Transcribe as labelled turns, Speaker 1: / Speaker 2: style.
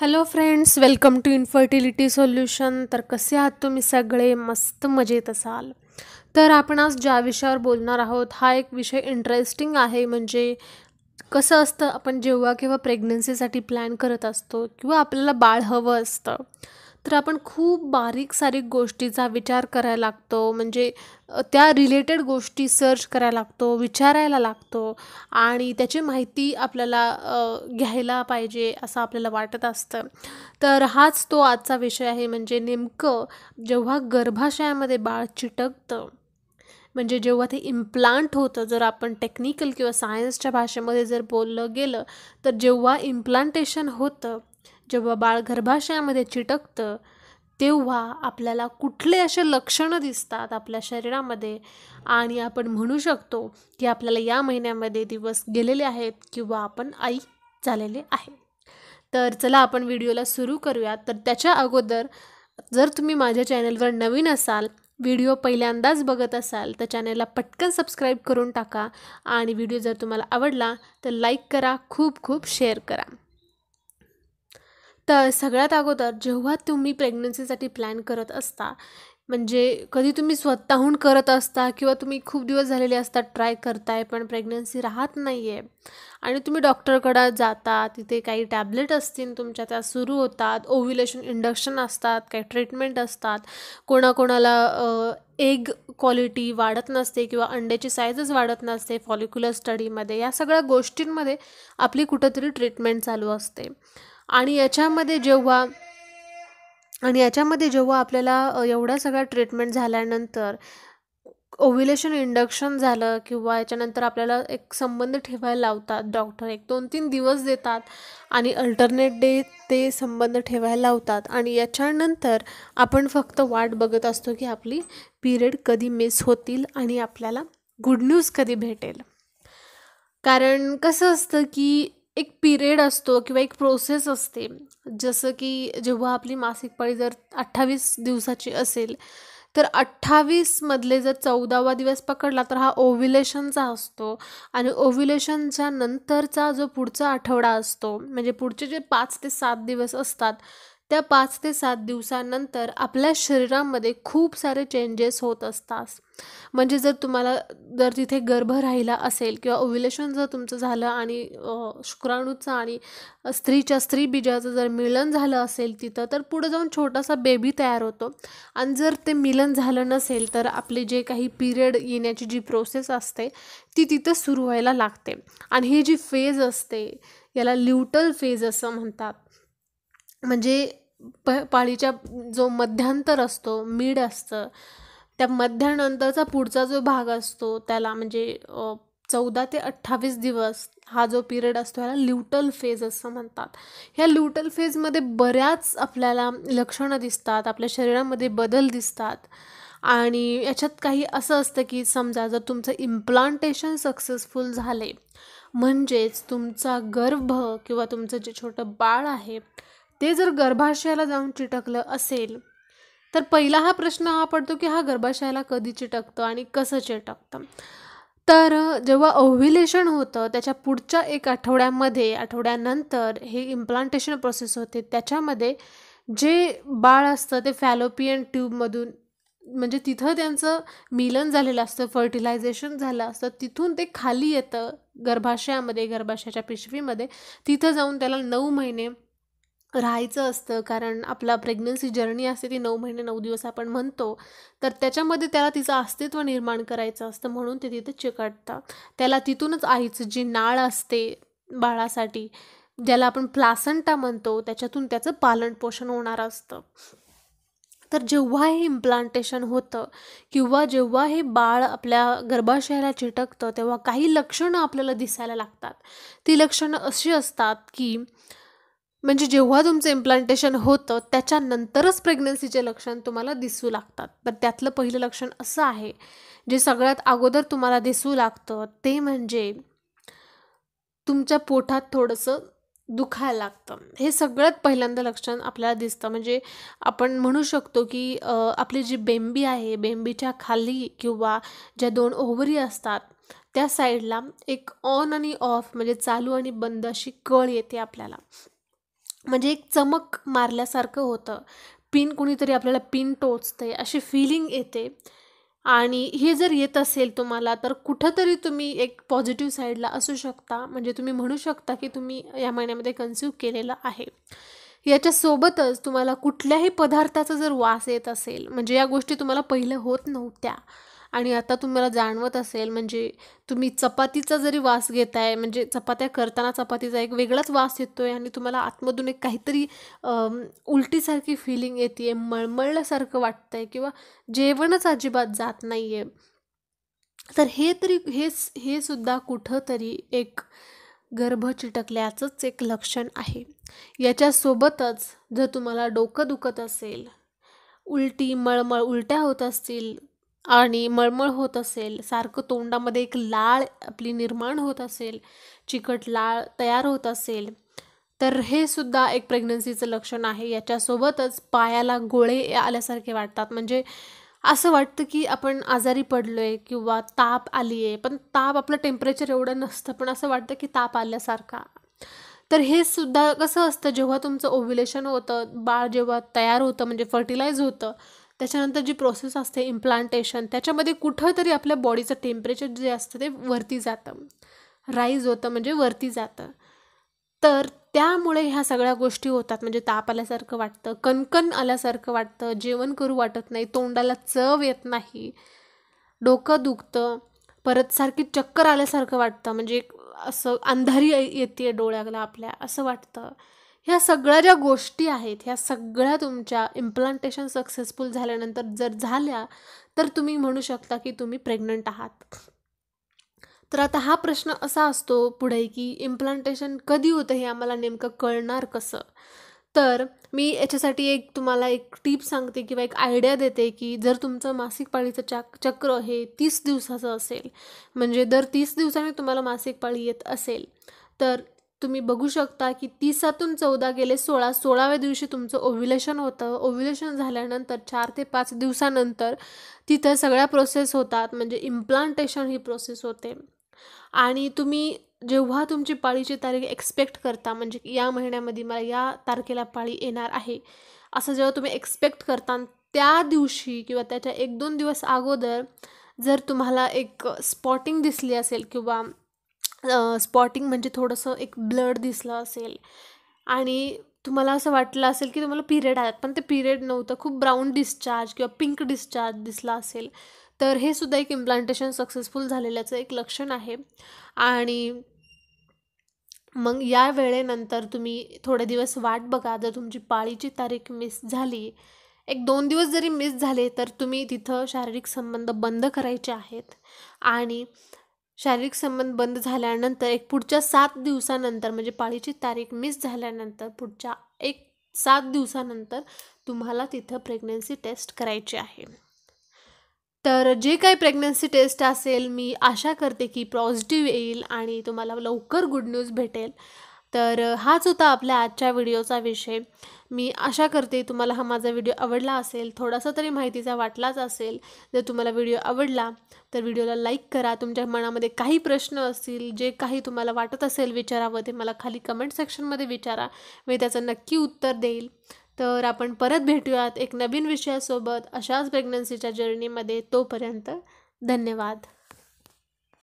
Speaker 1: hello friends welcome to infertility solution तर कसे आहात तुम्ही सगळे मस्त मजेत असाल तर आपण आज ज्या विषयावर बोलणार आहोत हा एक विषय इंटरेस्टिंग आहे म्हणजे कसं असतं आपण जेव्हा केव्हा प्रेग्नन्सीसाठी प्लॅन करत असतो किंवा आपल्याला बाळ हवं असतं तर आपण खूप बारीक सारीक गोष्टीचा विचार करायला लागतो म्हणजे त्या रिलेटेड गोष्टी सर्च करायला लागतो विचारायला लागतो आणि त्याची माहिती आपल्याला घ्यायला पाहिजे असं आपल्याला वाटत असतं तर हाच तो आजचा विषय आहे म्हणजे नेमकं जेव्हा गर्भाशयामध्ये बाळ चिटकतं म्हणजे जेव्हा ते इम्प्लांट होतं जर आपण टेक्निकल किंवा सायन्सच्या भाषेमध्ये जर बोललं गेलं तर जेव्हा इम्प्लांटेशन होतं जेव्हा बाळ गर्भाशयामध्ये चिटकतं तेव्हा आपल्याला कुठले असे लक्षणं दिसतात आपल्या शरीरामध्ये आणि आपण म्हणू शकतो की आपल्याला या महिन्यामध्ये दिवस गेलेले आहेत किंवा आपण आई झालेले आहे तर चला आपण व्हिडिओला सुरू करूयात तर त्याच्या अगोदर जर तुम्ही माझ्या चॅनलवर नवीन असाल व्हिडिओ पहिल्यांदाच बघत असाल तर चॅनलला पटकन सबस्क्राईब करून टाका आणि व्हिडिओ जर तुम्हाला आवडला तर लाईक करा खूप खूप शेअर करा तर सगळ्यात अगोदर जेव्हा तुम्ही प्रेग्नन्सीसाठी प्लॅन करत असता म्हणजे कधी तुम्ही स्वतःहून करत असता किंवा तुम्ही खूप दिवस झालेले असतात ट्राय करताय पण प्रेग्नन्सी राहत नाही आहे आणि तुम्ही डॉक्टरकडं जाता तिथे काही टॅबलेट असतील तुमच्या त्या सुरू होतात ओव्ह्युलेशन इंडक्शन असतात काही ट्रीटमेंट असतात कोणाकोणाला एग क्वालिटी वाढत नसते किंवा अंड्याची साईजच वाढत नसते फॉलिक्युलर स्टडीमध्ये या सगळ्या गोष्टींमध्ये आपली कुठंतरी ट्रीटमेंट चालू असते आणि याच्यामध्ये जेव्हा आणि याच्यामध्ये जेव्हा आपल्याला एवढा सगळा ट्रीटमेंट झाल्यानंतर ओव्ह्युलेशन इंडक्शन झालं किंवा याच्यानंतर आपल्याला एक संबंध ठेवायला लावतात डॉक्टर एक दोन तीन दिवस देतात आणि अल्टरनेट डे ते संबंध ठेवायला लावतात आणि याच्यानंतर आपण फक्त वाट बघत असतो की आपली पिरियड कधी मिस होतील आणि आपल्याला गुड न्यूज कधी भेटेल कारण कसं असतं की एक पिरियड असतो किंवा एक प्रोसेस असते जसं की जेव्हा आपली मासिक पाळी जर अठ्ठावीस दिवसाची असेल तर अठ्ठावीसमधले जर चौदावा दिवस पकडला तर हा ओव्ह्युलेशनचा असतो आणि ओव्हिलेशनच्या नंतरचा जो पुढचा आठवडा असतो म्हणजे पुढचे जे पाच ते सात दिवस असतात त्या पाच ते सात दिवसानंतर आपल्या शरीरामध्ये खूप सारे चेंजेस होत असतात म्हणजे जर तुम्हाला जर तिथे गर्भ राहिला असेल किंवा ओविलेशन जर तुमचं झालं आणि शुक्राणूचं आणि स्त्रीच्या स्त्री बीजाचं जर मिलन झालं असेल तिथं तर पुढे जाऊन छोटासा बेबी तयार होतो आणि जर ते मिलन झालं नसेल तर आपले जे काही पिरियड येण्याची जी प्रोसेस असते ती तिथं सुरू व्हायला लागते आणि ही जी फेज असते याला ल्युटल फेज असं म्हणतात म्हणजे प पाळीच्या जो मध्यांतर असतो मीड असतं त्या मध्यानंतरचा पुढचा जो भाग असतो त्याला म्हणजे चौदा ते अठ्ठावीस दिवस हा जो पिरियड असतो ह्याला ल्युटल फेज असं म्हणतात ह्या ल्युटल फेजमध्ये बऱ्याच आपल्याला लक्षणं दिसतात आपल्या शरीरामध्ये बदल दिसतात आणि याच्यात काही असं असतं की समजा जर तुमचं इम्प्लांटेशन सक्सेसफुल झाले म्हणजेच तुमचा गर्भ किंवा तुमचं जे छोटं बाळ आहे ते जर गर्भाशयाला जाऊन चिटकलं असेल तर पहिला हा प्रश्न हा पडतो की हा गर्भाशयाला कधी चिटकतो आणि कसं चिटकतं तर जेव्हा ओव्ह्युलेशन होतं त्याच्या पुढच्या एक आठवड्यामध्ये आठवड्यानंतर हे इम्प्लांटेशन प्रोसेस होते त्याच्यामध्ये जे बाळ असतं ते फॅलोपियन ट्यूबमधून म्हणजे तिथं त्यांचं मिलन झालेलं असतं फर्टिलायझेशन झालं असतं तिथून ते खाली येतं गर्भाशयामध्ये गर्भाशयाच्या पिशवीमध्ये तिथं जाऊन त्याला नऊ महिने राहायचं असतं कारण आपला प्रेग्नन्सी जर्नी असते ती नऊ महिने नऊ दिवस आपण म्हणतो तर त्याच्यामध्ये त्याला तिचं अस्तित्व निर्माण करायचं असतं म्हणून ते तिथे चिकटतात त्याला तिथूनच आईचं जी नाळ असते बाळासाठी ज्याला आपण प्लासंटा म्हणतो त्याच्यातून त्याचं पालनपोषण होणार असतं तर जेव्हा हे इम्प्लांटेशन होतं किंवा जेव्हा हे बाळ आपल्या गर्भाशयाला चिटकतं तेव्हा काही लक्षणं आपल्याला दिसायला लागतात ती लक्षणं अशी असतात की म्हणजे जेव्हा तुमचं इम्प्लांटेशन होतं त्याच्यानंतरच प्रेग्नन्सीचे लक्षण तुम्हाला दिसू लागतात तर त्यातलं पहिलं लक्षण असं आहे जे सगळ्यात अगोदर तुम्हाला दिसू लागतं ते म्हणजे तुमच्या पोटात थोडंसं दुखायला लागतं हे सगळ्यात पहिल्यांदा लक्षण आपल्याला दिसतं म्हणजे आपण म्हणू शकतो की आपली जी बेंबी आहे बेंबीच्या खाली किंवा ज्या दोन ओव्हरी असतात त्या साईडला एक ऑन आणि ऑफ म्हणजे चालू आणि बंद अशी कळ येते आपल्याला म्हणजे एक चमक मारल्यासारखं होतं पिन कुणीतरी आपल्याला पिन टोचते अशी फिलिंग येते आणि हे जर येत असेल तुम्हाला तर कुठंतरी तुम्ही एक पॉझिटिव्ह साईडला असू शकता म्हणजे तुम्ही म्हणू शकता की तुम्ही या महिन्यामध्ये कन्स्यूम केलेलं आहे याच्यासोबतच तुम्हाला कुठल्याही पदार्थाचा जर वास येत असेल म्हणजे या गोष्टी तुम्हाला पहिलं होत नव्हत्या आणि आता तुम्हाला जाणवत असेल म्हणजे तुम्ही चपातीचा जरी वास घेताय म्हणजे चपात्या करताना चपातीचा एक वेगळाच वास येतो आहे आणि तुम्हाला आतमधून एक काहीतरी उलटीसारखी फिलिंग येते आहे मळमळल्यासारखं वाटतं आहे किंवा जेवणच अजिबात जात नाही आहे तर हे तरी हे हे सुद्धा कुठंतरी एक गर्भ चिटकल्याचंच एक लक्षण आहे याच्यासोबतच जर तुम्हाला डोकं दुखत असेल उलटी मळमळ उलट्या होत असतील आणि मळमळ होत असेल सारखं तोंडामध्ये एक लाळ आपली निर्माण होत असेल चिकट लाळ तयार होत असेल तर हे सुद्धा एक प्रेग्नन्सीचं लक्षण आहे याच्यासोबतच पायाला गोळे आल्यासारखे वाटतात म्हणजे असं वाटतं की आपण आजारी पडलो आहे किंवा ताप आली आहे पण ताप आपलं टेम्परेचर एवढं नसतं पण असं वाटतं की ताप आल्यासारखा तर हे सुद्धा कसं असतं जेव्हा तुमचं ओव्युलेशन होतं बाळ जेव्हा तयार होतं म्हणजे फर्टिलाइज होतं त्याच्यानंतर जी प्रोसेस असते इम्प्लांटेशन त्याच्यामध्ये कुठं तरी आपल्या बॉडीचं टेम्परेचर जे असतं ते वरती जातं राईज होतं म्हणजे वरती जातं तर त्यामुळे ह्या सगळ्या गोष्टी होतात म्हणजे ताप आल्यासारखं वाटतं कणकण आल्यासारखं वाटतं जेवण करू वाटत नाही तोंडाला चव येत नाही डोकं दुखतं परत सारखी चक्कर आल्यासारखं वाटतं म्हणजे असं अंधारी येते डोळ्याला आपल्या असं वाटतं ह्या सगळ्या ज्या गोष्टी आहेत ह्या सगळ्या तुमच्या इम्प्लांटेशन सक्सेसफुल झाल्यानंतर जर झाल्या तर तुम्ही म्हणू शकता की तुम्ही प्रेग्नंट आहात तर आता हा प्रश्न असा असतो पुढे की इम्प्लांटेशन कधी होतं हे आम्हाला नेमकं कळणार कसं तर मी याच्यासाठी एक तुम्हाला एक टीप सांगते किंवा एक आयडिया देते की जर तुमचं मासिक पाळीचं चाक चक्र हे तीस दिवसाचं असेल म्हणजे दर तीस दिवसाने तुम्हाला मासिक पाळी येत असेल तर तुम्ही बघू शकता की तीसातून चौदा गेले सोळा सोळाव्या दिवशी तुमचं ओव्ह्युलेशन होतं ओव्ह्युलेशन झाल्यानंतर चार ते पाच दिवसानंतर तिथं सगळ्या प्रोसेस होतात म्हणजे इम्प्लांटेशन ही प्रोसेस होते आणि तुम्ही जेव्हा तुमची पाळीची तारीख एक्सपेक्ट करता म्हणजे या महिन्यामध्ये मला या तारखेला पाळी येणार आहे असं जेव्हा तुम्ही एक्सपेक्ट करता त्या दिवशी किंवा त्याच्या एक दोन दिवस अगोदर जर तुम्हाला एक स्पॉटिंग दिसली असेल किंवा स्पॉटिंग म्हणजे थोडंसं एक ब्लड दिसलं असेल आणि तुम्हाला असं वाटलं असेल की तुम्हाला पिरियड आहेत पण ते पिरियड नव्हतं खूप ब्राऊन डिस्चार्ज किंवा पिंक डिस्चार्ज दिसला असेल तर हे सुद्धा एक इम्प्लांटेशन सक्सेसफुल झालेल्याचं एक लक्षण आहे आणि मग या वेळेनंतर तुम्ही थोडे दिवस वाट बघा जर तुमची पाळीची तारीख मिस झाली एक दोन दिवस जरी मिस झाले तर तुम्ही तिथं शारीरिक संबंध बंद करायचे आहेत आणि शारीरिक संबंध बंद झाल्यानंतर एक पुढच्या सात दिवसानंतर म्हणजे पाळीची तारीख मिस झाल्यानंतर पुढच्या एक सात दिवसानंतर तुम्हाला तिथं प्रेग्नन्सी टेस्ट करायची आहे तर जे काही प्रेग्नन्सी टेस्ट असेल मी आशा करते की पॉझिटिव्ह येईल आणि तुम्हाला लवकर गुड न्यूज भेटेल तर हाच होता आपल्या आजच्या व्हिडिओचा विषय मी आशा करते तुम्हाला हा माझा व्हिडिओ आवडला असेल थोडासा तरी माहितीचा वाटलाच असेल जर तुम्हाला व्हिडिओ आवडला तर व्हिडिओला लाईक करा तुमच्या मनामध्ये काही प्रश्न असतील जे काही तुम्हाला वाटत असेल विचारावं ते मला खाली कमेंट सेक्शनमध्ये विचारा मी त्याचं नक्की उत्तर देईल तर आपण परत भेटूयात एक नवीन विषयासोबत अशाच प्रेग्नन्सीच्या जर्नीमध्ये तोपर्यंत धन्यवाद